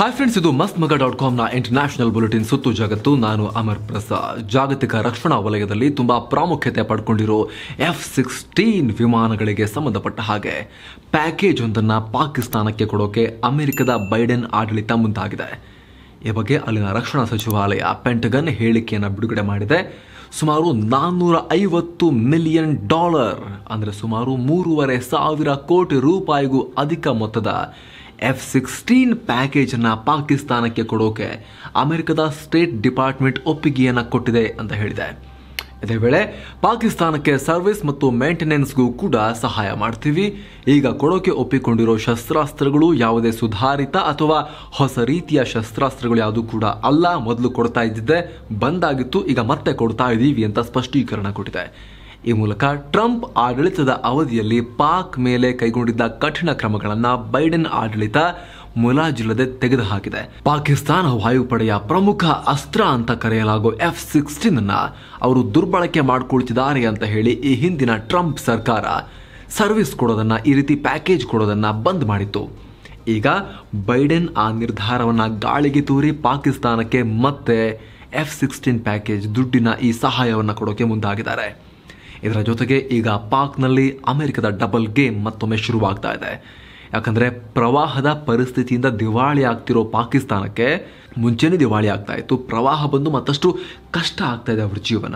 hi friends ಇದು ಮಸ್ತ್ ಮಗ ಡಾಟ್ ಕಾಮ್ನ ಇಂಟರ್ನ್ಯಾಷನಲ್ ಬುಲೆಟಿನ್ ಸುತ್ತು ಜಗತ್ತು ನಾನು ಅಮರ್ ಪ್ರಸಾದ್ ಜಾಗತಿಕ ರಕ್ಷಣಾ ವಲಯದಲ್ಲಿ ತುಂಬ ಪ್ರಾಮುಖ್ಯತೆ ಪಡ್ಕೊಂಡಿರೋ ಎಫ್ ಸಿಕ್ಸ್ಟೀನ್ ವಿಮಾನಗಳಿಗೆ ಸಂಬಂಧಪಟ್ಟ ಹಾಗೆ ಪ್ಯಾಕೇಜ್ ಒಂದನ್ನು ಪಾಕಿಸ್ತಾನಕ್ಕೆ ಕೊಡೋಕೆ ಅಮೆರಿಕದ ಬೈಡೆನ್ ಆಡಳಿತ ಮುಂದಾಗಿದೆ ಈ ಬಗ್ಗೆ ಅಲ್ಲಿನ ರಕ್ಷಣಾ ಸಚಿವಾಲಯ ಪೆಂಟಗನ್ ಹೇಳಿಕೆಯನ್ನು ಬಿಡುಗಡೆ ಮಾಡಿದೆ ಸುಮಾರು ನಾನ್ನೂರ ಐವತ್ತು ಮಿಲಿಯನ್ ಡಾಲರ್ ಅಂದರೆ ಸುಮಾರು ಮೂರುವರೆ ಸಾವಿರ ಕೋಟಿ ರೂಪಾಯಿಗೂ ಅಧಿಕ ಮೊತ್ತದ ಎಫ್ ಸಿಕ್ಸ್ಟೀನ್ ಪ್ಯಾಕೇಜನ್ನು ಪಾಕಿಸ್ತಾನಕ್ಕೆ ಕೊಡೋಕೆ ಅಮೆರಿಕದ ಸ್ಟೇಟ್ ಡಿಪಾರ್ಟ್ಮೆಂಟ್ ಒಪ್ಪಿಗೆಯನ್ನು ಕೊಟ್ಟಿದೆ ಅಂತ ಹೇಳಿದೆ ಇದೇ ವೇಳೆ ಪಾಕಿಸ್ತಾನಕ್ಕೆ ಸರ್ವಿಸ್ ಮತ್ತು ಮೇಂಟೆನೆನ್ಸ್ಗೂ ಕೂಡ ಸಹಾಯ ಮಾಡ್ತೀವಿ ಈಗ ಕೊಡೋಕೆ ಒಪ್ಪಿಕೊಂಡಿರೋ ಶಸ್ತ್ರಾಸ್ತ್ರಗಳು ಯಾವುದೇ ಸುಧಾರಿತ ಅಥವಾ ಹೊಸ ರೀತಿಯ ಶಸ್ತ್ರಾಸ್ತ್ರಗಳು ಯಾವುದು ಕೂಡ ಅಲ್ಲ ಮೊದಲು ಕೊಡ್ತಾ ಇದ್ದಿದ್ದೆ ಬಂದಾಗಿತ್ತು ಈಗ ಮತ್ತೆ ಕೊಡ್ತಾ ಇದ್ದೀವಿ ಅಂತ ಸ್ಪಷ್ಟೀಕರಣ ಕೊಟ್ಟಿದೆ ಈ ಮೂಲಕ ಟ್ರಂಪ್ ಆಡಳಿತದ ಅವಧಿಯಲ್ಲಿ ಪಾಕ್ ಮೇಲೆ ಕೈಗೊಂಡಿದ್ದ ಕಠಿಣ ಕ್ರಮಗಳನ್ನು ಬೈಡೆನ್ ಆಡಳಿತ ಮುಲಾಜಿಲ್ಲದೆ ತೆಗೆದುಹಾಕಿದೆ ಪಾಕಿಸ್ತಾನ ವಾಯುಪಡೆಯ ಪ್ರಮುಖ ಅಸ್ತ್ರ ಅಂತ ಕರೆಯಲಾಗುವ ಎಫ್ ಸಿಕ್ಸ್ಟೀನ್ ಅನ್ನ ಅವರು ದುರ್ಬಳಕೆ ಮಾಡಿಕೊಳ್ತಿದ್ದಾರೆ ಅಂತ ಹೇಳಿ ಈ ಹಿಂದಿನ ಟ್ರಂಪ್ ಸರ್ಕಾರ ಸರ್ವಿಸ್ ಕೊಡೋದನ್ನ ಈ ರೀತಿ ಪ್ಯಾಕೇಜ್ ಕೊಡೋದನ್ನ ಬಂದ್ ಮಾಡಿತ್ತು ಈಗ ಬೈಡೆನ್ ಆ ನಿರ್ಧಾರವನ್ನ ಗಾಳಿಗೆ ತೂರಿ ಪಾಕಿಸ್ತಾನಕ್ಕೆ ಮತ್ತೆ ಎಫ್ ಸಿಕ್ಸ್ಟೀನ್ ಪ್ಯಾಕೇಜ್ ದುಡ್ಡಿನ ಈ ಸಹಾಯವನ್ನು ಕೊಡೋಕೆ ಮುಂದಾಗಿದ್ದಾರೆ ಇದರ ಜೊತೆಗೆ ಈಗ ಪಾಕ್ನಲ್ಲಿ ಅಮೆರಿಕದ ಡಬಲ್ ಗೇಮ್ ಮತ್ತೊಮ್ಮೆ ಶುರುವಾಗ್ತಾ ಇದೆ ಯಾಕಂದರೆ ಪ್ರವಾಹದ ಪರಿಸ್ಥಿತಿಯಿಂದ ದಿವಾಳಿ ಆಗ್ತಿರೋ ಪಾಕಿಸ್ತಾನಕ್ಕೆ ಮುಂಚೆನೇ ದಿವಾಳಿ ಆಗ್ತಾ ಇತ್ತು ಪ್ರವಾಹ ಬಂದು ಮತ್ತಷ್ಟು ಕಷ್ಟ ಆಗ್ತಾ ಇದೆ ಅವ್ರ ಜೀವನ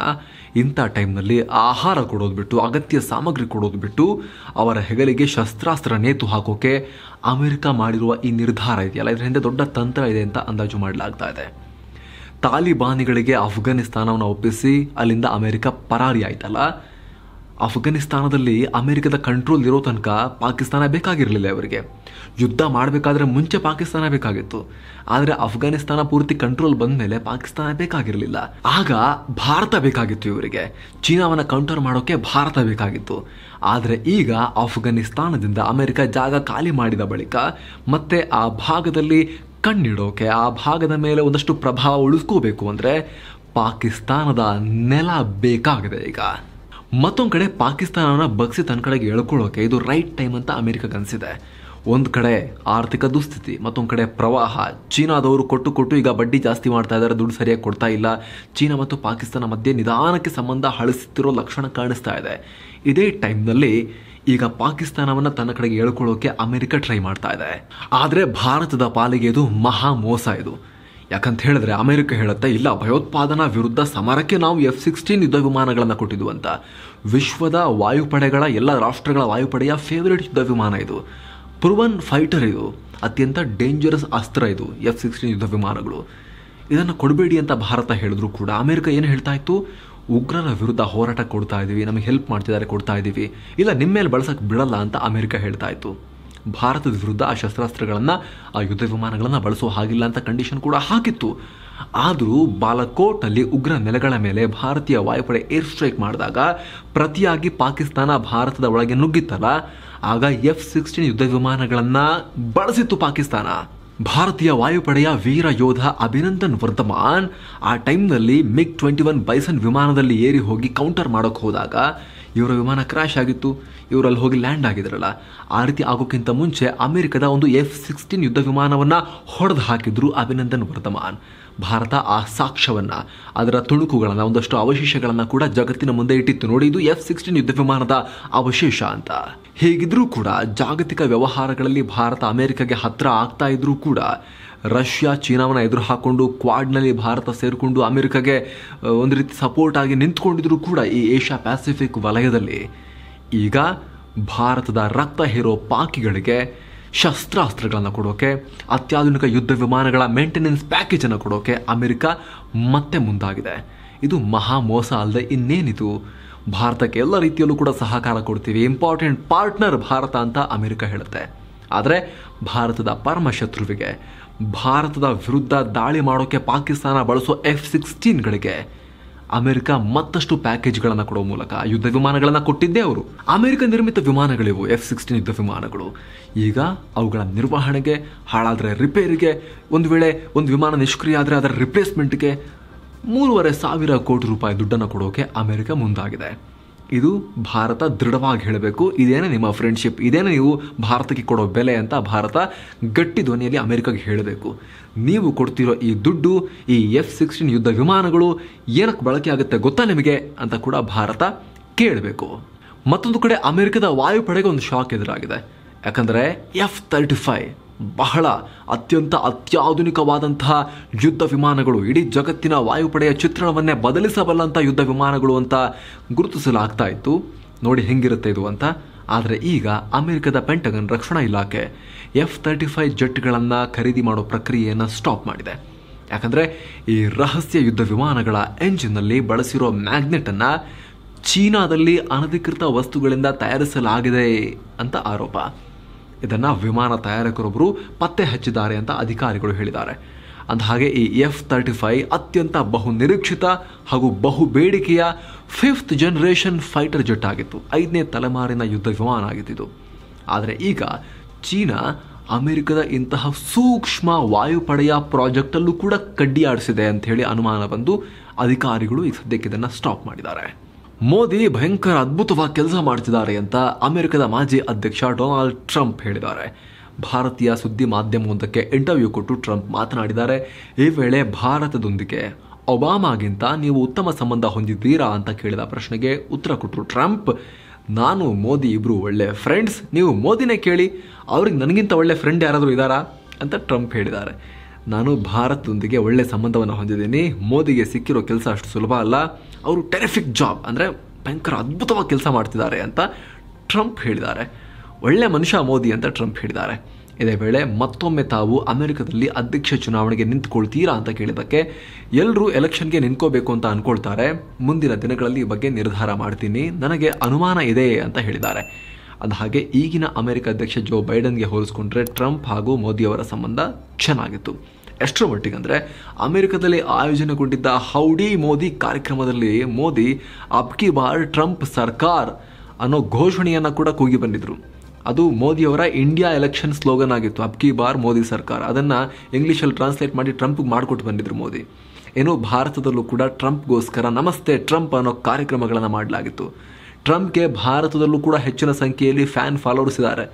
ಇಂಥ ಟೈಮ್ನಲ್ಲಿ ಆಹಾರ ಕೊಡೋದು ಬಿಟ್ಟು ಅಗತ್ಯ ಸಾಮಗ್ರಿ ಕೊಡೋದು ಬಿಟ್ಟು ಅವರ ಹೆಗಲಿಗೆ ಶಸ್ತ್ರಾಸ್ತ್ರ ನೇತು ಹಾಕೋಕೆ ಅಮೆರಿಕ ಮಾಡಿರುವ ಈ ನಿರ್ಧಾರ ಇದೆಯಲ್ಲ ಇದರ ಹಿಂದೆ ದೊಡ್ಡ ತಂತ್ರ ಇದೆ ಅಂತ ಅಂದಾಜು ಮಾಡಲಾಗ್ತಾ ಇದೆ ತಾಲಿಬಾನಿಗಳಿಗೆ ಅಫ್ಘಾನಿಸ್ತಾನವನ್ನು ಒಪ್ಪಿಸಿ ಅಲ್ಲಿಂದ ಅಮೆರಿಕ ಪರಾರಿ ಆಯ್ತಲ್ಲ ಅಫ್ಘಾನಿಸ್ತಾನದಲ್ಲಿ ಅಮೆರಿಕದ ಕಂಟ್ರೋಲ್ ಇರೋ ತನಕ ಪಾಕಿಸ್ತಾನ ಬೇಕಾಗಿರಲಿಲ್ಲ ಅವರಿಗೆ ಯುದ್ಧ ಮಾಡಬೇಕಾದ್ರೆ ಮುಂಚೆ ಪಾಕಿಸ್ತಾನ ಬೇಕಾಗಿತ್ತು ಆದರೆ ಅಫ್ಘಾನಿಸ್ತಾನ ಪೂರ್ತಿ ಕಂಟ್ರೋಲ್ ಬಂದ ಮೇಲೆ ಪಾಕಿಸ್ತಾನ ಬೇಕಾಗಿರಲಿಲ್ಲ ಆಗ ಭಾರತ ಬೇಕಾಗಿತ್ತು ಇವರಿಗೆ ಚೀನಾವನ್ನು ಕೌಂಟರ್ ಮಾಡೋಕ್ಕೆ ಭಾರತ ಬೇಕಾಗಿತ್ತು ಆದರೆ ಈಗ ಅಫ್ಘಾನಿಸ್ತಾನದಿಂದ ಅಮೆರಿಕ ಜಾಗ ಖಾಲಿ ಮಾಡಿದ ಬಳಿಕ ಮತ್ತೆ ಆ ಭಾಗದಲ್ಲಿ ಕಣ್ಣಿಡೋಕೆ ಆ ಭಾಗದ ಮೇಲೆ ಒಂದಷ್ಟು ಪ್ರಭಾವ ಉಳಿಸ್ಕೋಬೇಕು ಅಂದರೆ ಪಾಕಿಸ್ತಾನದ ನೆಲ ಬೇಕಾಗಿದೆ ಈಗ ಮತ್ತೊಂದು ಕಡೆ ಪಾಕಿಸ್ತಾನನ ಬಗ್ಸಿ ತನ್ನ ಕಡೆಗೆ ಎಳ್ಕೊಳ್ಳೋಕೆ ಇದು ರೈಟ್ ಟೈಮ್ ಅಂತ ಅಮೆರಿಕ ಅನಿಸಿದೆ ಒಂದು ಕಡೆ ಆರ್ಥಿಕ ದುಸ್ಥಿತಿ ಮತ್ತೊಂದು ಕಡೆ ಪ್ರವಾಹ ಚೀನಾದವರು ಕೊಟ್ಟು ಕೊಟ್ಟು ಈಗ ಬಡ್ಡಿ ಜಾಸ್ತಿ ಮಾಡ್ತಾ ಇದ್ದಾರೆ ದುಡ್ಡು ಸರಿಯಾಗಿ ಕೊಡ್ತಾ ಇಲ್ಲ ಚೀನಾ ಮತ್ತು ಪಾಕಿಸ್ತಾನ ಮಧ್ಯೆ ನಿಧಾನಕ್ಕೆ ಸಂಬಂಧ ಹಳಿಸುತ್ತಿರೋ ಲಕ್ಷಣ ಕಾಣಿಸ್ತಾ ಇದೆ ಇದೇ ಟೈಮ್ನಲ್ಲಿ ಈಗ ಪಾಕಿಸ್ತಾನವನ್ನು ತನ್ನ ಕಡೆಗೆ ಎಳ್ಕೊಳ್ಳೋಕೆ ಅಮೆರಿಕ ಟ್ರೈ ಮಾಡ್ತಾ ಇದೆ ಆದರೆ ಭಾರತದ ಪಾಲಿಗೆ ಇದು ಮಹಾ ಮೋಸ ಇದು ಯಾಕಂತ ಹೇಳಿದ್ರೆ ಅಮೆರಿಕ ಹೇಳುತ್ತೆ ಇಲ್ಲ ಭಯೋತ್ಪಾದನಾ ವಿರುದ್ಧ ಸಮರಕ್ಕೆ ನಾವು ಎಫ್ ಸಿಕ್ಸ್ಟೀನ್ ಯುದ್ಧ ವಿಮಾನಗಳನ್ನು ಕೊಟ್ಟಿದ್ವು ಅಂತ ವಿಶ್ವದ ವಾಯುಪಡೆಗಳ ಎಲ್ಲ ರಾಷ್ಟ್ರಗಳ ವಾಯುಪಡೆಯ ಫೇವರೇಟ್ ಯುದ್ಧ ವಿಮಾನ ಇದು ಪುರ್ವನ್ ಫೈಟರ್ ಇದು ಅತ್ಯಂತ ಡೇಂಜರಸ್ ಅಸ್ತ್ರ ಇದು ಎಫ್ ಸಿಕ್ಸ್ಟೀನ್ ಯುದ್ಧ ವಿಮಾನಗಳು ಇದನ್ನು ಕೊಡಬೇಡಿ ಅಂತ ಭಾರತ ಹೇಳಿದ್ರು ಕೂಡ ಅಮೆರಿಕ ಏನು ಹೇಳ್ತಾ ಇತ್ತು ಉಗ್ರರ ವಿರುದ್ಧ ಹೋರಾಟ ಕೊಡ್ತಾ ಇದ್ದೀವಿ ನಮಗೆ ಹೆಲ್ಪ್ ಮಾಡ್ತಿದ್ದಾರೆ ಕೊಡ್ತಾ ಇದ್ದೀವಿ ಇಲ್ಲ ನಿಮ್ಮ ಮೇಲೆ ಬಳಸಕ್ಕೆ ಬಿಡಲ್ಲ ಅಂತ ಅಮೆರಿಕ ಹೇಳ್ತಾ ಇತ್ತು ಭಾರತದ ವಿರುದ್ಧ ಆ ಶಸ್ತ್ರಾಸ್ತ್ರಗಳನ್ನು ಆ ಯುದ್ಧ ವಿಮಾನಗಳನ್ನು ಬಳಸೋ ಹಾಗಿಲ್ಲ ಅಂತ ಕಂಡೀಷನ್ ಕೂಡ ಹಾಕಿತ್ತು ಆದರೂ ಬಾಲಕೋಟ್ನಲ್ಲಿ ಉಗ್ರ ನೆಲೆಗಳ ಮೇಲೆ ಭಾರತೀಯ ವಾಯುಪಡೆ ಏರ್ ಸ್ಟ್ರೈಕ್ ಮಾಡಿದಾಗ ಪ್ರತಿಯಾಗಿ ಪಾಕಿಸ್ತಾನ ಭಾರತದ ಒಳಗೆ ನುಗ್ಗಿತ್ತಲ್ಲ ಆಗ ಎಫ್ ಸಿಕ್ಸ್ಟೀನ್ ಯುದ್ಧ ವಿಮಾನಗಳನ್ನು ಬಳಸಿತ್ತು ಪಾಕಿಸ್ತಾನ ಭಾರತೀಯ ವಾಯುಪಡೆಯ ವೀರ ಯೋಧ ಅಭಿನಂದನ್ ವರ್ಧಮಾನ್ ಆ ಟೈಮ್ನಲ್ಲಿ ಮಿಗ್ ಟ್ವೆಂಟಿ ಒನ್ ಬೈಸನ್ ವಿಮಾನದಲ್ಲಿ ಏರಿ ಹೋಗಿ ಕೌಂಟರ್ ಮಾಡೋಕ್ಕೆ ಹೋದಾಗ ಇವರ ವಿಮಾನ ಕ್ರ್ಯಾಶ್ ಆಗಿತ್ತು ಇವರಲ್ಲಿ ಹೋಗಿ ಲ್ಯಾಂಡ್ ಆಗಿದ್ರಲ್ಲ ಆ ರೀತಿ ಆಗೋಕ್ಕಿಂತ ಮುಂಚೆ ಅಮೆರಿಕದ ಒಂದು ಎಫ್ ಸಿಕ್ಸ್ಟೀನ್ ಯುದ್ಧ ವಿಮಾನವನ್ನು ಹೊಡೆದು ಹಾಕಿದ್ರು ಅಭಿನಂದನ್ ವರ್ಧಮಾನ್ ಭಾರತ ಆ ಸಾಕ್ಷ್ಯವನ್ನು ಅದರ ತುಣುಕುಗಳನ್ನು ಒಂದಷ್ಟು ಅವಶೇಷಗಳನ್ನು ಕೂಡ ಜಗತ್ತಿನ ಮುಂದೆ ಇಟ್ಟಿತ್ತು ನೋಡಿ ಇದು ಎಫ್ ಸಿಕ್ಸ್ಟೀನ್ ಯುದ್ಧ ವಿಮಾನದ ಅವಶೇಷ ಅಂತ ಹೇಗಿದ್ರೂ ಕೂಡ ಜಾಗತಿಕ ವ್ಯವಹಾರಗಳಲ್ಲಿ ಭಾರತ ಅಮೆರಿಕಗೆ ಹತ್ತಿರ ಆಗ್ತಾ ಇದ್ರೂ ಕೂಡ ರಷ್ಯಾ ಚೀನಾವನ್ನು ಎದುರು ಹಾಕೊಂಡು ಕ್ವಾಡ್ನಲ್ಲಿ ಭಾರತ ಸೇರಿಕೊಂಡು ಅಮೆರಿಕಾಗೆ ಒಂದು ರೀತಿ ಸಪೋರ್ಟ್ ಆಗಿ ನಿಂತ್ಕೊಂಡಿದ್ರು ಕೂಡ ಈ ಏಷ್ಯಾ ಪ್ಯಾಸಿಫಿಕ್ ವಲಯದಲ್ಲಿ ಈಗ ಭಾರತದ ರಕ್ತ ಹೀರೋ ಪಾಕಿಗಳಿಗೆ ಶಸ್ತ್ರಾಸ್ತ್ರಗಳನ್ನು ಕೊಡೋಕೆ ಅತ್ಯಾಧುನಿಕ ಯುದ್ಧ ವಿಮಾನಗಳ ಮೇಂಟೆನೆನ್ಸ್ ಪ್ಯಾಕೇಜನ್ನು ಕೊಡೋಕೆ ಅಮೆರಿಕ ಮತ್ತೆ ಮುಂದಾಗಿದೆ ಇದು ಮಹಾ ಮೋಸ ಅಲ್ಲದೆ ಇನ್ನೇನಿದು ಭಾರತಕ್ಕೆ ಎಲ್ಲ ರೀತಿಯಲ್ಲೂ ಕೂಡ ಸಹಕಾರ ಕೊಡ್ತೀವಿ ಇಂಪಾರ್ಟೆಂಟ್ ಪಾರ್ಟ್ನರ್ ಭಾರತ ಅಂತ ಅಮೆರಿಕ ಹೇಳುತ್ತೆ ಆದರೆ ಭಾರತದ ಪರಮ ಶತ್ರುವಿಗೆ ಭಾರತದ ವಿರುದ್ಧ ದಾಳಿ ಮಾಡೋಕ್ಕೆ ಪಾಕಿಸ್ತಾನ ಬಳಸೋ ಎಫ್ ಸಿಕ್ಸ್ಟೀನ್ಗಳಿಗೆ ಅಮೆರಿಕ ಮತ್ತಷ್ಟು ಪ್ಯಾಕೇಜ್ಗಳನ್ನು ಕೊಡೋ ಮೂಲಕ ಯುದ್ಧ ವಿಮಾನಗಳನ್ನು ಕೊಟ್ಟಿದ್ದೇ ಅವರು ಅಮೆರಿಕ ನಿರ್ಮಿತ ವಿಮಾನಗಳಿವು ಎಫ್ ಸಿಕ್ಸ್ಟೀನ್ ಯುದ್ಧ ವಿಮಾನಗಳು ಈಗ ಅವುಗಳ ನಿರ್ವಹಣೆಗೆ ಹಾಳಾದರೆ ರಿಪೇರಿಗೆ ಒಂದು ವೇಳೆ ಒಂದು ವಿಮಾನ ನಿಷ್ಕ್ರಿಯ ಆದರೆ ಅದರ ರಿಪ್ಲೇಸ್ಮೆಂಟ್ಗೆ ಮೂರುವರೆ ಸಾವಿರ ಕೋಟಿ ರೂಪಾಯಿ ದುಡ್ಡನ್ನು ಕೊಡೋಕೆ ಅಮೆರಿಕ ಮುಂದಾಗಿದೆ ಇದು ಭಾರತ ದೃಢವಾಗಿ ಹೇಳಬೇಕು ಇದೇನೇ ನಿಮ್ಮ ಫ್ರೆಂಡ್ಶಿಪ್ ಇದೇನೇ ನೀವು ಭಾರತಕ್ಕೆ ಕೊಡೋ ಬೆಲೆ ಅಂತ ಭಾರತ ಗಟ್ಟಿ ಧ್ವನಿಯಲ್ಲಿ ಅಮೆರಿಕಾಗೆ ಹೇಳಬೇಕು ನೀವು ಕೊಡ್ತಿರೋ ಈ ದುಡ್ಡು ಈ ಎಫ್ ಸಿಕ್ಸ್ಟೀನ್ ಯುದ್ಧ ವಿಮಾನಗಳು ಏನಕ್ಕೆ ಬಳಕೆ ಆಗುತ್ತೆ ಗೊತ್ತಾ ನಿಮಗೆ ಅಂತ ಕೂಡ ಭಾರತ ಕೇಳಬೇಕು ಮತ್ತೊಂದು ಕಡೆ ಅಮೆರಿಕದ ವಾಯುಪಡೆಗೆ ಒಂದು ಶಾಕ್ ಎದುರಾಗಿದೆ ಯಾಕಂದರೆ ಎಫ್ ತರ್ಟಿ ಫೈವ್ ಬಹಳ ಅತ್ಯಂತ ಅತ್ಯಾಧುನಿಕವಾದಂತಹ ಯುದ್ಧ ವಿಮಾನಗಳು ಇಡೀ ಜಗತ್ತಿನ ವಾಯುಪಡೆಯ ಚಿತ್ರಣವನ್ನೇ ಬದಲಿಸಬಲ್ಲಂಥ ಯುದ್ಧ ವಿಮಾನಗಳು ಅಂತ ಗುರುತಿಸಲಾಗ್ತಾ ಇತ್ತು ನೋಡಿ ಹೆಂಗಿರುತ್ತೆ ಇದು ಅಂತ ಆದರೆ ಈಗ ಅಮೆರಿಕದ ಪೆಂಟಗನ್ ರಕ್ಷಣಾ ಇಲಾಖೆ ಎಫ್ ತರ್ಟಿ ಫೈವ್ ಜೆಟ್ಗಳನ್ನು ಖರೀದಿ ಮಾಡೋ ಪ್ರಕ್ರಿಯೆಯನ್ನು ಸ್ಟಾಪ್ ಮಾಡಿದೆ ಯಾಕಂದರೆ ಈ ರಹಸ್ಯ ಯುದ್ಧ ವಿಮಾನಗಳ ಎಂಜಿನ್ನಲ್ಲಿ ಬಳಸಿರೋ ಮ್ಯಾಗ್ನೆಟನ್ನು ಚೀನಾದಲ್ಲಿ ಅನಧಿಕೃತ ವಸ್ತುಗಳಿಂದ ತಯಾರಿಸಲಾಗಿದೆ ಅಂತ ಆರೋಪ ಇದನ್ನು ವಿಮಾನ ತಯಾರಕರೊಬ್ಬರು ಪತ್ತೆ ಹಚ್ಚಿದ್ದಾರೆ ಅಂತ ಅಧಿಕಾರಿಗಳು ಹೇಳಿದ್ದಾರೆ ಅಂದ ಹಾಗೆ ಈ ಎಫ್ ತರ್ಟಿ ಫೈವ್ ಅತ್ಯಂತ ಬಹು ನಿರೀಕ್ಷಿತ ಹಾಗೂ ಬಹು ಬೇಡಿಕೆಯ ಫಿಫ್ತ್ ಜನರೇಷನ್ ಫೈಟರ್ ಜೆಟ್ ಆಗಿತ್ತು ಐದನೇ ತಲೆಮಾರಿನ ಯುದ್ಧ ವಿಮಾನ ಆಗಿತ್ತು ಆದರೆ ಈಗ ಚೀನಾ ಅಮೆರಿಕದ ಇಂತಹ ಸೂಕ್ಷ್ಮ ವಾಯುಪಡೆಯ ಪ್ರಾಜೆಕ್ಟಲ್ಲೂ ಕೂಡ ಕಡ್ಡಿಯಾಡಿಸಿದೆ ಅಂತ ಹೇಳಿ ಅನುಮಾನ ಬಂದು ಅಧಿಕಾರಿಗಳು ಈ ಸದ್ಯಕ್ಕೆ ಇದನ್ನು ಸ್ಟಾಪ್ ಮಾಡಿದ್ದಾರೆ ಮೋದಿ ಭಯಂಕರ ಅದ್ಭುತವಾಗಿ ಕೆಲಸ ಮಾಡ್ತಿದ್ದಾರೆ ಅಂತ ಅಮೆರಿಕದ ಮಾಜಿ ಅಧ್ಯಕ್ಷ ಡೊನಾಲ್ಡ್ ಟ್ರಂಪ್ ಹೇಳಿದ್ದಾರೆ ಭಾರತೀಯ ಸುದ್ದಿ ಮಾಧ್ಯಮವೊಂದಕ್ಕೆ ಇಂಟರ್ವ್ಯೂ ಕೊಟ್ಟು ಟ್ರಂಪ್ ಮಾತನಾಡಿದ್ದಾರೆ ಈ ವೇಳೆ ಭಾರತದೊಂದಿಗೆ ಒಬಾಮಾಗಿಂತ ನೀವು ಉತ್ತಮ ಸಂಬಂಧ ಹೊಂದಿದ್ದೀರಾ ಅಂತ ಕೇಳಿದ ಪ್ರಶ್ನೆಗೆ ಉತ್ತರ ಕೊಟ್ಟರು ಟ್ರಂಪ್ ನಾನು ಮೋದಿ ಇಬ್ಬರು ಒಳ್ಳೆ ಫ್ರೆಂಡ್ಸ್ ನೀವು ಮೋದಿನೇ ಕೇಳಿ ಅವ್ರಿಗೆ ನನಗಿಂತ ಒಳ್ಳೆ ಫ್ರೆಂಡ್ ಯಾರಾದರೂ ಇದ್ದಾರಾ ಅಂತ ಟ್ರಂಪ್ ಹೇಳಿದ್ದಾರೆ ನಾನು ಭಾರತದೊಂದಿಗೆ ಒಳ್ಳೆಯ ಸಂಬಂಧವನ್ನು ಹೊಂದಿದ್ದೀನಿ ಮೋದಿಗೆ ಸಿಕ್ಕಿರೋ ಕೆಲಸ ಅಷ್ಟು ಸುಲಭ ಅಲ್ಲ ಅವರು ಟೆರಿಫಿಕ್ ಜಾಬ್ ಅಂದರೆ ಭಯಂಕರ ಅದ್ಭುತವಾಗಿ ಕೆಲಸ ಮಾಡ್ತಿದ್ದಾರೆ ಅಂತ ಟ್ರಂಪ್ ಹೇಳಿದ್ದಾರೆ ಒಳ್ಳೆ ಮನುಷ್ಯ ಮೋದಿ ಅಂತ ಟ್ರಂಪ್ ಹೇಳಿದ್ದಾರೆ ಇದೇ ವೇಳೆ ಮತ್ತೊಮ್ಮೆ ತಾವು ಅಮೆರಿಕದಲ್ಲಿ ಅಧ್ಯಕ್ಷ ಚುನಾವಣೆಗೆ ನಿಂತ್ಕೊಳ್ತೀರಾ ಅಂತ ಕೇಳಿದ್ದಕ್ಕೆ ಎಲ್ಲರೂ ಎಲೆಕ್ಷನ್ಗೆ ನಿಂತ್ಕೋಬೇಕು ಅಂತ ಅಂದ್ಕೊಳ್ತಾರೆ ಮುಂದಿನ ದಿನಗಳಲ್ಲಿ ಈ ಬಗ್ಗೆ ನಿರ್ಧಾರ ಮಾಡ್ತೀನಿ ನನಗೆ ಅನುಮಾನ ಇದೆ ಅಂತ ಹೇಳಿದ್ದಾರೆ ಅದು ಹಾಗೆ ಈಗಿನ ಅಮೆರಿಕ ಅಧ್ಯಕ್ಷ ಜೋ ಬೈಡನ್ಗೆ ಹೋಲಿಸ್ಕೊಂಡ್ರೆ ಟ್ರಂಪ್ ಹಾಗೂ ಮೋದಿಯವರ ಸಂಬಂಧ ಚೆನ್ನಾಗಿತ್ತು ಎಷ್ಟರ ಮಟ್ಟಿಗೆ ಅಂದರೆ ಅಮೆರಿಕದಲ್ಲಿ ಆಯೋಜನೆಗೊಂಡಿದ್ದ ಹೌಡಿ ಮೋದಿ ಕಾರ್ಯಕ್ರಮದಲ್ಲಿ ಮೋದಿ ಅಬ್ಕಿ ಬಾರ್ ಟ್ರಂಪ್ ಸರ್ಕಾರ್ ಅನ್ನೋ ಘೋಷಣೆಯನ್ನು ಕೂಡ ಕೂಗಿ ಬಂದಿದ್ರು ಅದು ಮೋದಿಯವರ ಇಂಡಿಯಾ ಎಲೆಕ್ಷನ್ ಸ್ಲೋಗನ್ ಆಗಿತ್ತು ಅಬ್ಕಿ ಬಾರ್ ಮೋದಿ ಸರ್ಕಾರ ಅದನ್ನು ಇಂಗ್ಲೀಷಲ್ಲಿ ಟ್ರಾನ್ಸ್ಲೇಟ್ ಮಾಡಿ ಟ್ರಂಪ್ಗೆ ಮಾಡಿಕೊಟ್ಟು ಬಂದಿದ್ರು ಮೋದಿ ಏನು ಭಾರತದಲ್ಲೂ ಕೂಡ ಟ್ರಂಪ್ಗೋಸ್ಕರ ನಮಸ್ತೆ ಟ್ರಂಪ್ ಅನ್ನೋ ಕಾರ್ಯಕ್ರಮಗಳನ್ನು ಮಾಡಲಾಗಿತ್ತು ಟ್ರಂಪ್ಗೆ ಭಾರತದಲ್ಲೂ ಕೂಡ ಹೆಚ್ಚಿನ ಸಂಖ್ಯೆಯಲ್ಲಿ ಫ್ಯಾನ್ ಫಾಲೋವರ್ಸ್ ಇದ್ದಾರೆ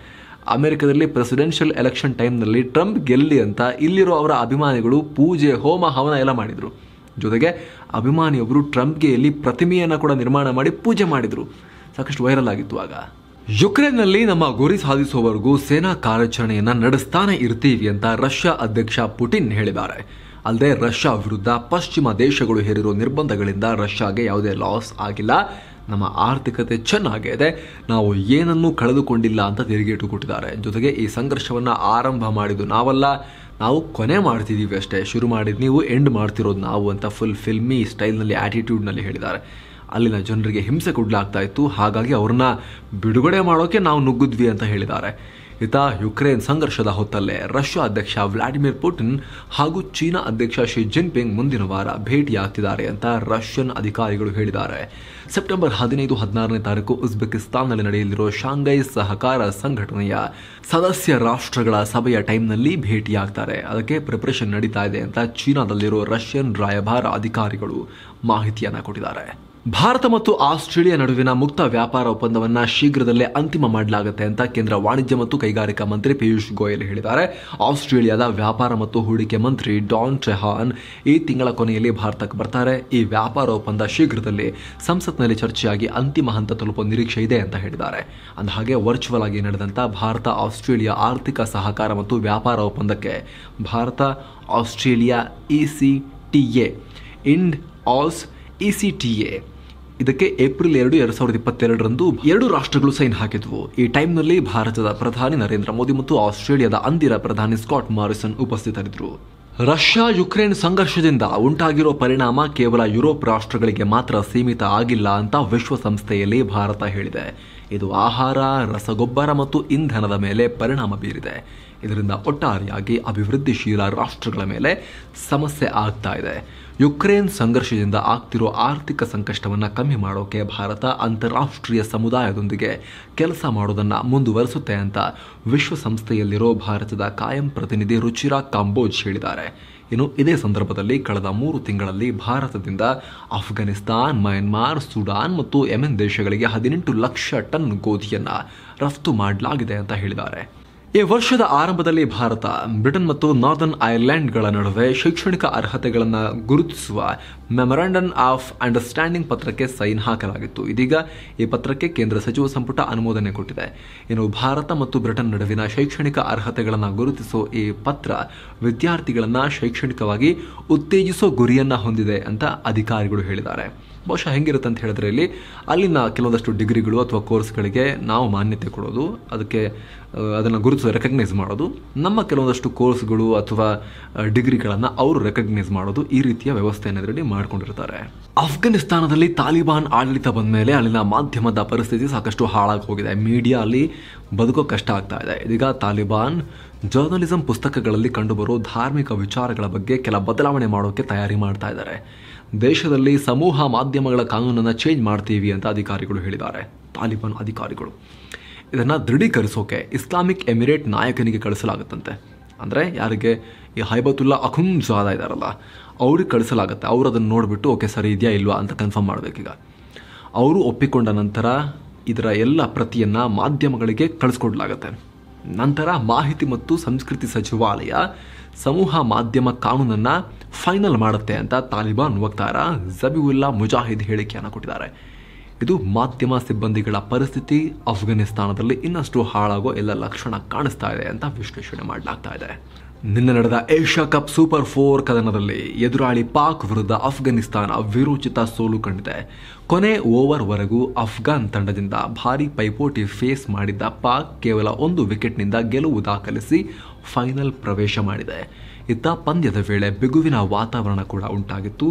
ಅಮೆರಿಕದಲ್ಲಿ ಪ್ರೆಸಿಡೆನ್ಷಿಯಲ್ ಎಲೆಕ್ಷನ್ ಟೈಮ್ನಲ್ಲಿ ಟ್ರಂಪ್ ಗೆಲ್ಲಿ ಅಂತ ಇಲ್ಲಿರೋ ಅವರ ಅಭಿಮಾನಿಗಳು ಪೂಜೆ ಹೋಮ ಹವನ ಎಲ್ಲ ಮಾಡಿದರು ಜೊತೆಗೆ ಅಭಿಮಾನಿಯೊಬ್ಬರು ಟ್ರಂಪ್ಗೆ ಇಲ್ಲಿ ಪ್ರತಿಮೆಯನ್ನು ಕೂಡ ನಿರ್ಮಾಣ ಮಾಡಿ ಪೂಜೆ ಮಾಡಿದರು ಸಾಕಷ್ಟು ವೈರಲ್ ಆಗಿತ್ತು ಆಗ ಯುಕ್ರೇನ್ನಲ್ಲಿ ನಮ್ಮ ಗುರಿ ಸಾಧಿಸುವವರೆಗೂ ಸೇನಾ ಕಾರ್ಯಾಚರಣೆಯನ್ನು ನಡೆಸ್ತಾನೆ ಇರ್ತೀವಿ ಅಂತ ರಷ್ಯಾ ಅಧ್ಯಕ್ಷ ಪುಟಿನ್ ಹೇಳಿದ್ದಾರೆ ಅಲ್ಲದೆ ರಷ್ಯಾ ವಿರುದ್ಧ ಪಶ್ಚಿಮ ದೇಶಗಳು ಹೇರಿರೋ ನಿರ್ಬಂಧಗಳಿಂದ ರಷ್ಯಾಗೆ ಯಾವುದೇ ಲಾಸ್ ಆಗಿಲ್ಲ ನಮ್ಮ ಆರ್ಥಿಕತೆ ಚೆನ್ನಾಗಿದೆ ನಾವು ಏನನ್ನೂ ಕಳೆದುಕೊಂಡಿಲ್ಲ ಅಂತ ತಿರುಗೇಟು ಕೊಟ್ಟಿದ್ದಾರೆ ಜೊತೆಗೆ ಈ ಸಂಘರ್ಷವನ್ನು ಆರಂಭ ಮಾಡಿದ್ದು ನಾವಲ್ಲ ನಾವು ಕೊನೆ ಮಾಡ್ತಿದ್ದೀವಿ ಅಷ್ಟೇ ಶುರು ಮಾಡಿದ ನೀವು ಎಂಡ್ ಮಾಡ್ತಿರೋದು ನಾವು ಅಂತ ಫುಲ್ ಫಿಲ್ಮಿ ಸ್ಟೈಲ್ನಲ್ಲಿ ಆ್ಯಟಿಟ್ಯೂಡ್ನಲ್ಲಿ ಹೇಳಿದ್ದಾರೆ ಅಲ್ಲಿನ ಜನರಿಗೆ ಹಿಂಸೆ ಕೊಡಲಾಗ್ತಾ ಇತ್ತು ಹಾಗಾಗಿ ಅವ್ರನ್ನ ಬಿಡುಗಡೆ ಮಾಡೋಕ್ಕೆ ನಾವು ನುಗ್ಗಿದ್ವಿ ಅಂತ ಹೇಳಿದ್ದಾರೆ ಇತ ಯುಕ್ರೇನ್ ಸಂಘರ್ಷದ ಹೊತ್ತಲ್ಲೇ ರಷ್ಯಾ ಅಧ್ಯಕ್ಷ ವ್ಲಾಡಿಮಿರ್ ಪುಟಿನ್ ಹಾಗೂ ಚೀನಾ ಅಧ್ಯಕ್ಷ ಶಿ ಜಿನ್ಪಿಂಗ್ ಮುಂದಿನ ವಾರ ಭೇಟಿಯಾಗ್ತಿದ್ದಾರೆ ಅಂತ ರಷ್ಯನ್ ಅಧಿಕಾರಿಗಳು ಹೇಳಿದ್ದಾರೆ ಸೆಪ್ಟೆಂಬರ್ ಹದಿನೈದು ಹದಿನಾರನೇ ತಾರೀಕು ಉಜ್ಬೆಕಿಸ್ತಾನ್ನಲ್ಲಿ ನಡೆಯಲಿರುವ ಶಾಂಘೈ ಸಹಕಾರ ಸಂಘಟನೆಯ ಸದಸ್ಯ ರಾಷ್ಟ್ರಗಳ ಸಭೆಯ ಟೈಮ್ನಲ್ಲಿ ಭೇಟಿಯಾಗ್ತಾರೆ ಅದಕ್ಕೆ ಪ್ರಿಪರೇಷನ್ ನಡೀತಾ ಇದೆ ಅಂತ ಚೀನಾದಲ್ಲಿರುವ ರಷ್ಯನ್ ರಾಯಭಾರ ಅಧಿಕಾರಿಗಳು ಮಾಹಿತಿಯನ್ನು ಕೊಟ್ಟಿದ್ದಾರೆ ಭಾರತ ಮತ್ತು ಆಸ್ಟ್ರೇಲಿಯಾ ನಡುವಿನ ಮುಕ್ತ ವ್ಯಾಪಾರ ಒಪ್ಪಂದವನ್ನು ಶೀಘ್ರದಲ್ಲೇ ಅಂತಿಮ ಮಾಡಲಾಗುತ್ತೆ ಅಂತ ಕೇಂದ್ರ ವಾಣಿಜ್ಯ ಮತ್ತು ಕೈಗಾರಿಕಾ ಮಂತ್ರಿ ಪಿಯೂಷ್ ಗೋಯಲ್ ಹೇಳಿದ್ದಾರೆ ಆಸ್ಟ್ರೇಲಿಯಾದ ವ್ಯಾಪಾರ ಮತ್ತು ಹೂಡಿಕೆ ಮಂತ್ರಿ ಡಾನ್ ಚೆಹಾನ್ ಈ ತಿಂಗಳ ಕೊನೆಯಲ್ಲಿ ಭಾರತಕ್ಕೆ ಬರ್ತಾರೆ ಈ ವ್ಯಾಪಾರ ಒಪ್ಪಂದ ಶೀಘ್ರದಲ್ಲಿ ಸಂಸತ್ನಲ್ಲಿ ಚರ್ಚೆಯಾಗಿ ಅಂತಿಮ ಹಂತ ತಲುಪುವ ನಿರೀಕ್ಷೆ ಇದೆ ಅಂತ ಹೇಳಿದ್ದಾರೆ ಅಂದಹಾಗೆ ವರ್ಚುವಲ್ ಆಗಿ ನಡೆದಂಥ ಭಾರತ ಆಸ್ಟ್ರೇಲಿಯಾ ಆರ್ಥಿಕ ಸಹಕಾರ ಮತ್ತು ವ್ಯಾಪಾರ ಒಪ್ಪಂದಕ್ಕೆ Bharat Australia E C T A Ind Aus E C T A ಇದಕ್ಕೆ ಏಪ್ರಿಲ್ ಎರಡು ಎರಡು ಸಾವಿರದ ಇಪ್ಪತ್ತೆರಡರಂದು ಎರಡು ರಾಷ್ಟ್ರಗಳು ಸೈನ್ ಹಾಕಿದ್ವು ಈ ಟೈಮ್ನಲ್ಲಿ ಭಾರತದ ಪ್ರಧಾನಿ ನರೇಂದ್ರ ಮೋದಿ ಮತ್ತು ಆಸ್ಟ್ರೇಲಿಯಾದ ಅಂದಿರ ಪ್ರಧಾನಿ ಸ್ಕಾಟ್ ಮಾರಿಸನ್ ಉಪಸ್ಥಿತರಿದ್ದರು ರಷ್ಯಾ ಯುಕ್ರೇನ್ ಸಂಘರ್ಷದಿಂದ ಉಂಟಾಗಿರೋ ಪರಿಣಾಮ ಕೇವಲ ಯುರೋಪ್ ರಾಷ್ಟ್ರಗಳಿಗೆ ಮಾತ್ರ ಸೀಮಿತ ಆಗಿಲ್ಲ ಅಂತ ವಿಶ್ವಸಂಸ್ಥೆಯಲ್ಲಿ ಭಾರತ ಹೇಳಿದೆ ಇದು ಆಹಾರ ರಸಗೊಬ್ಬರ ಮತ್ತು ಇಂಧನದ ಮೇಲೆ ಪರಿಣಾಮ ಬೀರಿದೆ ಇದರಿಂದ ಒಟ್ಟಾರೆಯಾಗಿ ಅಭಿವೃದ್ಧಿಶೀಲ ರಾಷ್ಟ್ರಗಳ ಮೇಲೆ ಸಮಸ್ಯೆ ಆಗ್ತಾ ಇದೆ ಯುಕ್ರೇನ್ ಸಂಘರ್ಷದಿಂದ ಆಗ್ತಿರೋ ಆರ್ಥಿಕ ಸಂಕಷ್ಟವನ್ನು ಕಮ್ಮಿ ಮಾಡೋಕೆ ಭಾರತ ಅಂತಾರಾಷ್ಟ್ರೀಯ ಸಮುದಾಯದೊಂದಿಗೆ ಕೆಲಸ ಮಾಡೋದನ್ನು ಮುಂದುವರೆಸುತ್ತೆ ಅಂತ ವಿಶ್ವಸಂಸ್ಥೆಯಲ್ಲಿರೋ ಭಾರತದ ಕಾಯಂ ಪ್ರತಿನಿಧಿ ರುಚಿರಾ ಕಾಂಬೋಜ್ ಹೇಳಿದ್ದಾರೆ ಇನ್ನು ಇದೇ ಸಂದರ್ಭದಲ್ಲಿ ಕಳೆದ ಮೂರು ತಿಂಗಳಲ್ಲಿ ಭಾರತದಿಂದ ಅಫ್ಘಾನಿಸ್ತಾನ್ ಮ್ಯಾನ್ಮಾರ್ ಸುಡಾನ್ ಮತ್ತು ಎಮೆನ್ ದೇಶಗಳಿಗೆ ಹದಿನೆಂಟು ಲಕ್ಷ ಟನ್ ಗೋಧಿಯನ್ನು ರಫ್ತು ಮಾಡಲಾಗಿದೆ ಅಂತ ಹೇಳಿದ್ದಾರೆ ಈ ವರ್ಷದ ಆರಂಭದಲ್ಲಿ ಭಾರತ ಬ್ರಿಟನ್ ಮತ್ತು ನಾರ್ದನ್ ಐರ್ಲೆಂಡ್ಗಳ ನಡುವೆ ಶೈಕ್ಷಣಿಕ ಅರ್ಹತೆಗಳನ್ನು ಗುರುತಿಸುವ ಮೆಮೊರಾಂಡಮ್ ಆಫ್ ಅಂಡರ್ಸ್ಟ್ಯಾಂಡಿಂಗ್ ಪತ್ರಕ್ಕೆ ಸೈನ್ ಹಾಕಲಾಗಿತ್ತು ಇದೀಗ ಈ ಪತ್ರಕ್ಕೆ ಕೇಂದ್ರ ಸಚಿವ ಸಂಪುಟ ಅನುಮೋದನೆ ಕೊಟ್ಟಿದೆ ಇನ್ನು ಭಾರತ ಮತ್ತು ಬ್ರಿಟನ್ ನಡುವಿನ ಶೈಕ್ಷಣಿಕ ಅರ್ಹತೆಗಳನ್ನು ಗುರುತಿಸುವ ಈ ಪತ್ರ ವಿದ್ಯಾರ್ಥಿಗಳನ್ನು ಶೈಕ್ಷಣಿಕವಾಗಿ ಉತ್ತೇಜಿಸೋ ಗುರಿಯನ್ನು ಹೊಂದಿದೆ ಅಂತ ಅಧಿಕಾರಿಗಳು ಹೇಳಿದ್ದಾರೆ ಬಹುಶಃ ಹೆಂಗಿರುತ್ತೆ ಅಂತ ಹೇಳಿದ್ರೆ ಇಲ್ಲಿ ಅಲ್ಲಿನ ಕೆಲವೊಂದಷ್ಟು ಡಿಗ್ರಿಗಳು ಅಥವಾ ಕೋರ್ಸ್ಗಳಿಗೆ ನಾವು ಮಾನ್ಯತೆ ಕೊಡೋದು ಅದಕ್ಕೆ ಅದನ್ನು ಗುರುತು ರೆಕಗ್ನೈಸ್ ಮಾಡೋದು ನಮ್ಮ ಕೆಲವೊಂದಷ್ಟು ಕೋರ್ಸ್ಗಳು ಅಥವಾ ಡಿಗ್ರಿಗಳನ್ನು ಅವರು ರೆಕಗ್ನೈಸ್ ಮಾಡೋದು ಈ ರೀತಿಯ ವ್ಯವಸ್ಥೆಯನ್ನು ಅನ್ನೋದರಲ್ಲಿ ಮಾಡಿಕೊಂಡಿರ್ತಾರೆ ಅಫ್ಘಾನಿಸ್ತಾನದಲ್ಲಿ ತಾಲಿಬಾನ್ ಆಡಳಿತ ಬಂದ ಮೇಲೆ ಅಲ್ಲಿನ ಮಾಧ್ಯಮದ ಪರಿಸ್ಥಿತಿ ಸಾಕಷ್ಟು ಹಾಳಾಗಿ ಹೋಗಿದೆ ಮೀಡಿಯಾ ಅಲ್ಲಿ ಬದುಕೋ ಕಷ್ಟ ಆಗ್ತಾ ಇದೆ ಇದೀಗ ತಾಲಿಬಾನ್ ಜರ್ನಲಿಸಂ ಪುಸ್ತಕಗಳಲ್ಲಿ ಕಂಡುಬರುವ ಧಾರ್ಮಿಕ ವಿಚಾರಗಳ ಬಗ್ಗೆ ಕೆಲ ಬದಲಾವಣೆ ಮಾಡೋಕ್ಕೆ ತಯಾರಿ ಮಾಡ್ತಾ ಇದ್ದಾರೆ ದೇಶದಲ್ಲಿ ಸಮೂಹ ಮಾಧ್ಯಮಗಳ ಕಾನೂನನ್ನು ಚೇಂಜ್ ಮಾಡ್ತೀವಿ ಅಂತ ಅಧಿಕಾರಿಗಳು ಹೇಳಿದ್ದಾರೆ ತಾಲಿಬಾನ್ ಅಧಿಕಾರಿಗಳು ಇದನ್ನು ದೃಢೀಕರಿಸೋಕೆ ಇಸ್ಲಾಮಿಕ್ ಎಮಿರೇಟ್ ನಾಯಕನಿಗೆ ಕಳಿಸಲಾಗುತ್ತಂತೆ ಅಂದರೆ ಯಾರಿಗೆ ಈ ಹೈಬತುಲ್ಲಾ ಜಾದ ಇದ್ದಾರಲ್ಲ ಅವ್ರಿಗೆ ಕಳಿಸಲಾಗುತ್ತೆ ಅವರು ಅದನ್ನು ನೋಡಿಬಿಟ್ಟು ಓಕೆ ಸರಿ ಇದೆಯಾ ಇಲ್ವಾ ಅಂತ ಕನ್ಫರ್ಮ್ ಮಾಡಬೇಕೀಗ ಅವರು ಒಪ್ಪಿಕೊಂಡ ನಂತರ ಇದರ ಎಲ್ಲ ಪ್ರತಿಯನ್ನು ಮಾಧ್ಯಮಗಳಿಗೆ ಕಳಿಸ್ಕೊಡ್ಲಾಗತ್ತೆ ನಂತರ ಮಾಹಿತಿ ಮತ್ತು ಸಂಸ್ಕೃತಿ ಸಚಿವಾಲಯ ಸಮೂಹ ಮಾಧ್ಯಮ ಕಾನೂನನ್ನ ಫೈನಲ್ ಮಾಡುತ್ತೆ ಅಂತ ತಾಲಿಬಾನ್ ವಕ್ತಾರ ಜಬಿವುಲ್ಲಾ ಮುಜಾಹಿದ್ ಹೇಳಿಕೆಯನ್ನು ಕೊಟ್ಟಿದ್ದಾರೆ ಇದು ಮಾಧ್ಯಮ ಸಿಬ್ಬಂದಿಗಳ ಪರಿಸ್ಥಿತಿ ಅಫ್ಘಾನಿಸ್ತಾನದಲ್ಲಿ ಇನ್ನಷ್ಟು ಹಾಳಾಗೋ ಎಲ್ಲ ಲಕ್ಷಣ ಕಾಣಿಸ್ತಾ ಇದೆ ಅಂತ ವಿಶ್ಲೇಷಣೆ ಮಾಡಲಾಗ್ತಾ ಇದೆ ನಿನ್ನೆ ನಡೆದ ಏಷ್ಯಾ ಕಪ್ ಸೂಪರ್ ಫೋರ್ ಕದನದಲ್ಲಿ ಎದುರಾಳಿ ಪಾಕ್ ವಿರುದ್ಧ ಅಫ್ಘಾನಿಸ್ತಾನ ವಿರೋಚಿತ ಸೋಲು ಕಂಡಿದೆ ಕೊನೆ ಓವರ್ ವರೆಗೂ ಅಫ್ಘಾನ್ ತಂಡದಿಂದ ಭಾರಿ ಪೈಪೋಟಿ ಫೇಸ್ ಮಾಡಿದ್ದ ಪಾಕ್ ಕೇವಲ ಒಂದು ವಿಕೆಟ್ನಿಂದ ಗೆಲುವು ದಾಖಲಿಸಿ ಫೈನಲ್ ಪ್ರವೇಶ ಮಾಡಿದೆ ಇತ್ತ ಪಂದ್ಯದ ವೇಳೆ ಬಿಗುವಿನ ವಾತಾವರಣ ಕೂಡ ಉಂಟಾಗಿತ್ತು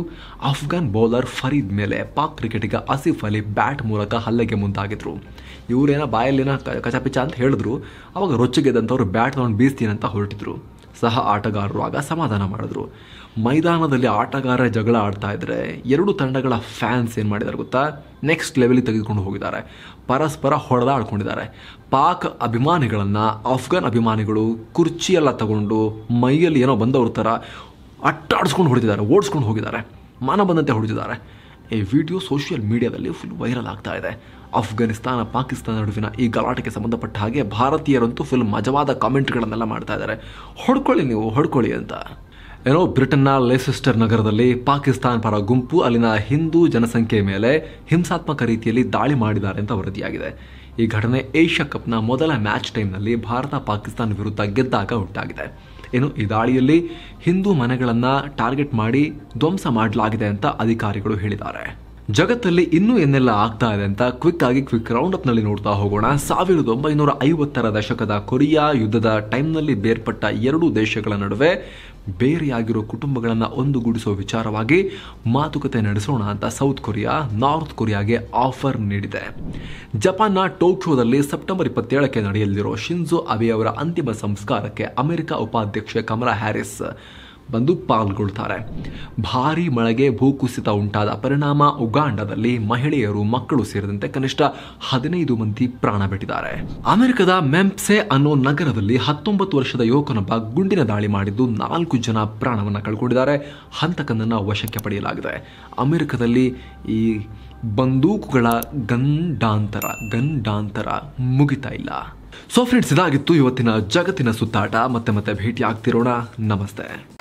ಅಫ್ಘಾನ್ ಬೌಲರ್ ಫರೀದ್ ಮೇಲೆ ಪಾಕ್ ಕ್ರಿಕೆಟಿಗ ಆಸಿಫ್ ಅಲಿ ಬ್ಯಾಟ್ ಮೂಲಕ ಹಲ್ಲೆಗೆ ಮುಂದಾಗಿದ್ರು ಇವರೇನ ಬಾಯಲ್ಲಿನ ಕಚಾಪಿಚ ಅಂತ ಹೇಳಿದ್ರು ಅವಾಗ ರೊಚ್ಚಿಗೆದಂಥವ್ರು ಬ್ಯಾಟ್ ತೊಗೊಂಡು ಬೀಸ್ತೀನಂತ ಹೊರಟಿದ್ರು ಸಹ ಆಟಗಾರರು ಆಗ ಸಮಾಧಾನ ಮಾಡಿದ್ರು ಮೈದಾನದಲ್ಲಿ ಆಟಗಾರ ಜಗಳ ಆಡ್ತಾ ಇದ್ದರೆ ಎರಡು ತಂಡಗಳ ಫ್ಯಾನ್ಸ್ ಏನು ಮಾಡಿದ್ದಾರೆ ಗೊತ್ತಾ ನೆಕ್ಸ್ಟ್ ಲೆವೆಲಿಗೆ ತೆಗೆದುಕೊಂಡು ಹೋಗಿದ್ದಾರೆ ಪರಸ್ಪರ ಹೊಡೆದಾಡ್ಕೊಂಡಿದ್ದಾರೆ ಪಾಕ್ ಅಭಿಮಾನಿಗಳನ್ನು ಅಫ್ಘಾನ್ ಅಭಿಮಾನಿಗಳು ಕುರ್ಚಿಯೆಲ್ಲ ತಗೊಂಡು ಮೈಯಲ್ಲಿ ಏನೋ ಬಂದವ್ರ ಥರ ಅಟ್ಟಾಡಿಸ್ಕೊಂಡು ಹೊಡೆದಿದ್ದಾರೆ ಓಡಿಸ್ಕೊಂಡು ಹೋಗಿದ್ದಾರೆ ಮಾನ ಬಂದಂತೆ ಹೊಡೆದಿದ್ದಾರೆ ಈ ವಿಡಿಯೋ ಸೋಷಿಯಲ್ ಮೀಡಿಯಾದಲ್ಲಿ ಫುಲ್ ವೈರಲ್ ಆಗ್ತಾ ಇದೆ ಅಫ್ಘಾನಿಸ್ತಾನ ಪಾಕಿಸ್ತಾನ ನಡುವಿನ ಈ ಗಲಾಟೆಗೆ ಸಂಬಂಧಪಟ್ಟ ಹಾಗೆ ಭಾರತೀಯರಂತೂ ಫುಲ್ ಮಜವಾದ ಕಾಮೆಂಟ್ಗಳನ್ನೆಲ್ಲ ಮಾಡ್ತಾ ಇದ್ದಾರೆ ಹೊಡ್ಕೊಳ್ಳಿ ನೀವು ಹೊಡ್ಕೊಳ್ಳಿ ಅಂತ ಏನೋ ಬ್ರಿಟನ್ನ ಲೆಸೆಸ್ಟರ್ ನಗರದಲ್ಲಿ ಪಾಕಿಸ್ತಾನ ಪರ ಗುಂಪು ಅಲ್ಲಿನ ಹಿಂದೂ ಜನಸಂಖ್ಯೆಯ ಮೇಲೆ ಹಿಂಸಾತ್ಮಕ ರೀತಿಯಲ್ಲಿ ದಾಳಿ ಮಾಡಿದ್ದಾರೆ ಅಂತ ವರದಿಯಾಗಿದೆ ಈ ಘಟನೆ ಏಷ್ಯಾ ಕಪ್ನ ಮೊದಲ ಮ್ಯಾಚ್ ಟೈಮ್ನಲ್ಲಿ ಭಾರತ ಪಾಕಿಸ್ತಾನ ವಿರುದ್ಧ ಗೆದ್ದಾಗ ಉಂಟಾಗಿದೆ ಏನು ಈ ದಾಳಿಯಲ್ಲಿ ಹಿಂದೂ ಮನೆಗಳನ್ನು ಟಾರ್ಗೆಟ್ ಮಾಡಿ ಧ್ವಂಸ ಮಾಡಲಾಗಿದೆ ಅಂತ ಅಧಿಕಾರಿಗಳು ಹೇಳಿದ್ದಾರೆ ಜಗತ್ತಲ್ಲಿ ಇನ್ನೂ ಏನೆಲ್ಲ ಆಗ್ತಾ ಇದೆ ಅಂತ ಕ್ವಿಕ್ ಆಗಿ ಕ್ವಿಕ್ ರೌಂಡ್ ಅಪ್ ನಲ್ಲಿ ನೋಡ್ತಾ ಹೋಗೋಣ ಸಾವಿರದ ಒಂಬೈನೂರ ಐವತ್ತರ ದಶಕದ ಕೊರಿಯಾ ಯುದ್ಧದ ಟೈಮ್ನಲ್ಲಿ ಬೇರ್ಪಟ್ಟ ಎರಡು ದೇಶಗಳ ನಡುವೆ ಬೇರೆಯಾಗಿರೋ ಕುಟುಂಬಗಳನ್ನು ಒಂದುಗೂಡಿಸುವ ವಿಚಾರವಾಗಿ ಮಾತುಕತೆ ನಡೆಸೋಣ ಅಂತ ಸೌತ್ ಕೊರಿಯಾ ನಾರ್ತ್ ಕೊರಿಯಾಗೆ ಆಫರ್ ನೀಡಿದೆ ಜಪಾನ್ನ ಟೋಕಿಯೋದಲ್ಲಿ ಸೆಪ್ಟೆಂಬರ್ ಇಪ್ಪತ್ತೇಳಕ್ಕೆ ನಡೆಯಲಿರೋ ಶಿನ್ಜೋ ಅಬೆ ಅವರ ಅಂತಿಮ ಸಂಸ್ಕಾರಕ್ಕೆ ಅಮೆರಿಕ ಉಪಾಧ್ಯಕ್ಷೆ ಕಮಲಾ ಹ್ಯಾರಿಸ್ ಬಂದು ಪಾಲ್ಗೊಳ್ತಾರೆ ಭಾರಿ ಮಳೆಗೆ ಭೂಕುಸಿತ ಉಂಟಾದ ಪರಿಣಾಮ ಉಗಾಂಡದಲ್ಲಿ ಮಹಿಳೆಯರು ಮಕ್ಕಳು ಸೇರಿದಂತೆ ಕನಿಷ್ಠ ಹದಿನೈದು ಮಂದಿ ಪ್ರಾಣ ಬಿಟ್ಟಿದ್ದಾರೆ ಅಮೆರಿಕದ ಮೆಂಪ್ಸೆ ಅನ್ನೋ ನಗರದಲ್ಲಿ ಹತ್ತೊಂಬತ್ತು ವರ್ಷದ ಯುವಕನೊಬ್ಬ ಗುಂಡಿನ ದಾಳಿ ಮಾಡಿದ್ದು ನಾಲ್ಕು ಜನ ಪ್ರಾಣವನ್ನು ಕಳ್ಕೊಂಡಿದ್ದಾರೆ ಹಂತಕನನ್ನು ವಶಕ್ಕೆ ಪಡೆಯಲಾಗಿದೆ ಅಮೆರಿಕದಲ್ಲಿ ಈ ಬಂದೂಕುಗಳ ಗಂಡಾಂತರ ಗಂಡಾಂತರ ಮುಗಿತಾ ಇಲ್ಲ ಸೊ ಫ್ರೆಂಡ್ಸ್ ಇದಾಗಿತ್ತು ಇವತ್ತಿನ ಜಗತ್ತಿನ ಸುತ್ತಾಟ ಮತ್ತೆ ಮತ್ತೆ ಭೇಟಿ ಆಗ್ತಿರೋಣ ನಮಸ್ತೆ